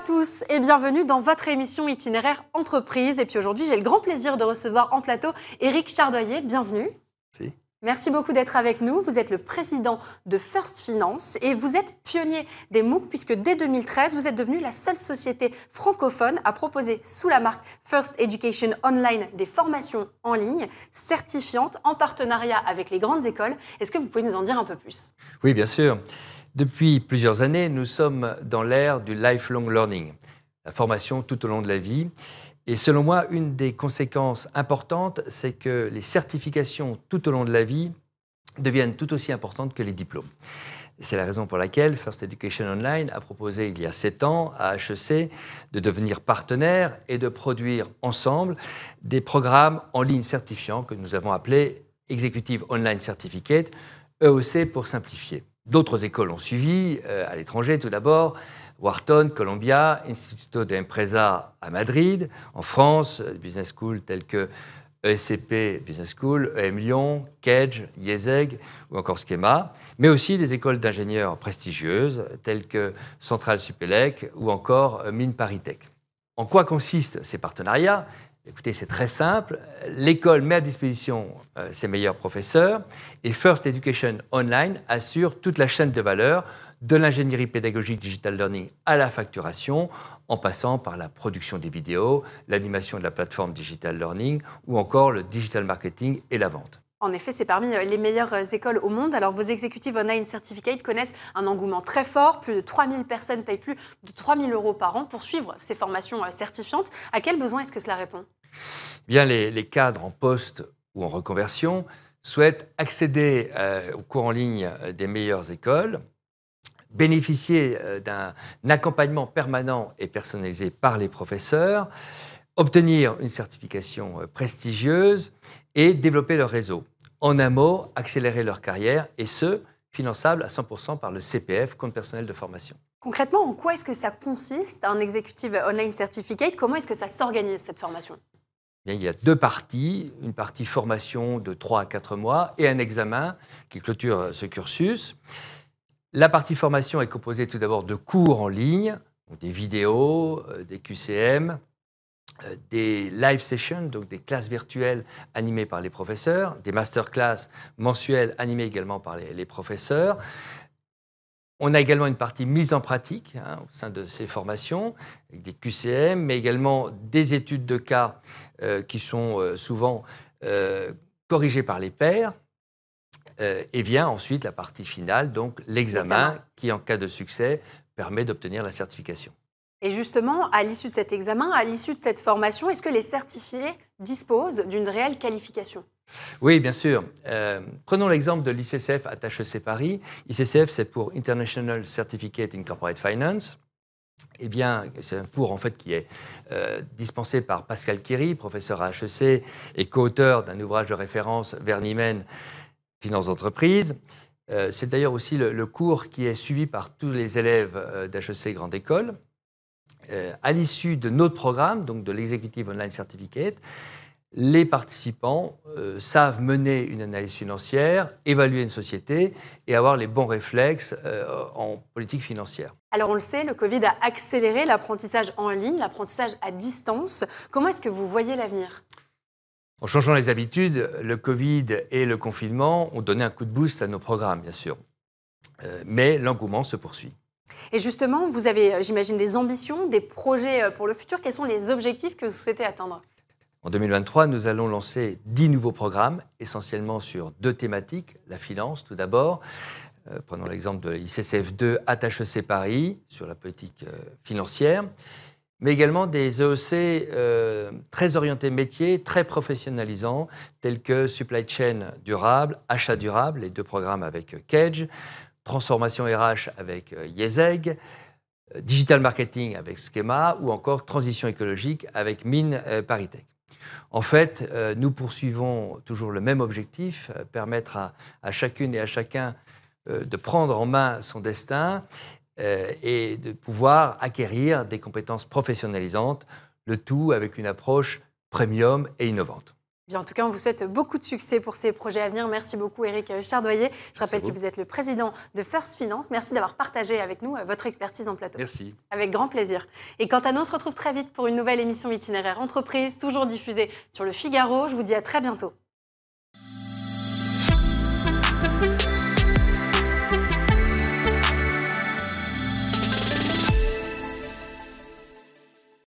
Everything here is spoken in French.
Bonjour à tous et bienvenue dans votre émission itinéraire entreprise. Et puis aujourd'hui, j'ai le grand plaisir de recevoir en plateau Eric Chardoyer. Bienvenue. Merci. Merci beaucoup d'être avec nous. Vous êtes le président de First Finance et vous êtes pionnier des MOOC puisque dès 2013, vous êtes devenu la seule société francophone à proposer sous la marque First Education Online des formations en ligne certifiantes en partenariat avec les grandes écoles. Est-ce que vous pouvez nous en dire un peu plus Oui, bien sûr. Depuis plusieurs années, nous sommes dans l'ère du lifelong learning, la formation tout au long de la vie. Et selon moi, une des conséquences importantes, c'est que les certifications tout au long de la vie deviennent tout aussi importantes que les diplômes. C'est la raison pour laquelle First Education Online a proposé il y a sept ans à HEC de devenir partenaire et de produire ensemble des programmes en ligne certifiants que nous avons appelés Executive Online Certificate, EOC pour simplifier. D'autres écoles ont suivi, euh, à l'étranger tout d'abord, Wharton, Columbia, Instituto de Empresa à Madrid, en France, euh, e business school telles que ESCP Business School, EM Lyon, KEDGE, IESEG ou encore Schema, mais aussi des écoles d'ingénieurs prestigieuses telles que Centrale Supélec ou encore euh, Mine Paritech. En quoi consistent ces partenariats Écoutez, c'est très simple. L'école met à disposition euh, ses meilleurs professeurs et First Education Online assure toute la chaîne de valeur de l'ingénierie pédagogique digital learning à la facturation, en passant par la production des vidéos, l'animation de la plateforme digital learning ou encore le digital marketing et la vente. En effet, c'est parmi euh, les meilleures euh, écoles au monde. Alors, vos exécutifs Online Certificate connaissent un engouement très fort. Plus de 3000 personnes payent plus de 3000 euros par an pour suivre ces formations euh, certifiantes. À quel besoin est-ce que cela répond Bien, les, cadres en poste ou en reconversion souhaitent accéder aux cours en ligne des meilleures écoles, bénéficier d'un accompagnement permanent et personnalisé par les professeurs, obtenir une certification prestigieuse et développer leur réseau en un mot, accélérer leur carrière, et ce, finançable à 100% par le CPF, compte personnel de formation. Concrètement, en quoi est-ce que ça consiste, un Executive Online Certificate Comment est-ce que ça s'organise, cette formation il y a deux parties, une partie formation de 3 à 4 mois et un examen qui clôture euh, ce cursus. La partie formation est composée tout d'abord de cours en ligne, des vidéos, euh, des QCM, euh, des live sessions, donc des classes virtuelles animées par les professeurs, des masterclass mensuelles animées également par les, professeurs. On a également une partie mise en pratique hein, au sein de ces formations, des QCM, mais également des études de cas euh, qui sont euh, souvent corrigées par les pairs. et vient ensuite la partie finale, donc l'examen, qui en cas de succès permet d'obtenir la certification. Et justement, à l'issue de cet examen, à l'issue de cette formation, est-ce que les certifiés disposent d'une réelle qualification Oui, bien sûr. Euh, prenons l'exemple de l'ICCF à HEC Paris. ICCF, c'est pour International Certificate in Corporate Finance. Eh bien, c'est un cours en fait qui est euh, dispensé par Pascal Kerry, professeur à HEC et co-auteur d'un ouvrage de référence, Vernimen, Finance d'entreprise. Euh, c'est d'ailleurs aussi le, le, cours qui est suivi par tous les élèves d'HEC Grande École. Euh, à l'issue de notre programme, donc de l'Executive Online Certificate, les participants euh, savent mener une analyse financière, évaluer une société et avoir les bons réflexes euh, en politique financière. Alors on le sait, le Covid a accéléré l'apprentissage en ligne, l'apprentissage à distance. Comment est-ce que vous voyez l'avenir en changeant les habitudes, le Covid et le confinement ont donné un coup de boost à nos programmes, bien sûr. mais l'engouement se poursuit. Et justement, vous avez, euh, j'imagine, des ambitions, des projets euh, pour le futur. Quels sont les objectifs que vous souhaitez atteindre En 2023, nous allons lancer 10 nouveaux programmes, essentiellement sur deux thématiques. La finance, tout d'abord. Euh, prenons l'exemple de l'ICCF2 HEC Paris, sur la politique financière. Mais également des EOC très orientés métiers, très professionnalisants, tels que Supply Chain durable, Achat durable, les deux programmes avec Cage transformation RH avec euh, Yezeg, euh, digital marketing avec Schema ou encore transition écologique avec Mine euh, Paritech. En fait, nous poursuivons toujours le même objectif, permettre à chacune et à chacun de prendre en main son destin et de pouvoir acquérir des compétences professionnalisantes, le tout avec une approche premium et innovante en tout cas, on vous souhaite beaucoup de succès pour ces projets à venir. Merci beaucoup, Eric Chardoyer. Je rappelle que vous êtes le président de First Finance. Merci d'avoir partagé avec nous euh, votre expertise en plateau. Merci. Avec grand plaisir. Et quant à nous, on se retrouve très vite pour une nouvelle émission itinéraire entreprise, toujours diffusée sur le Figaro. Je vous dis à très bientôt.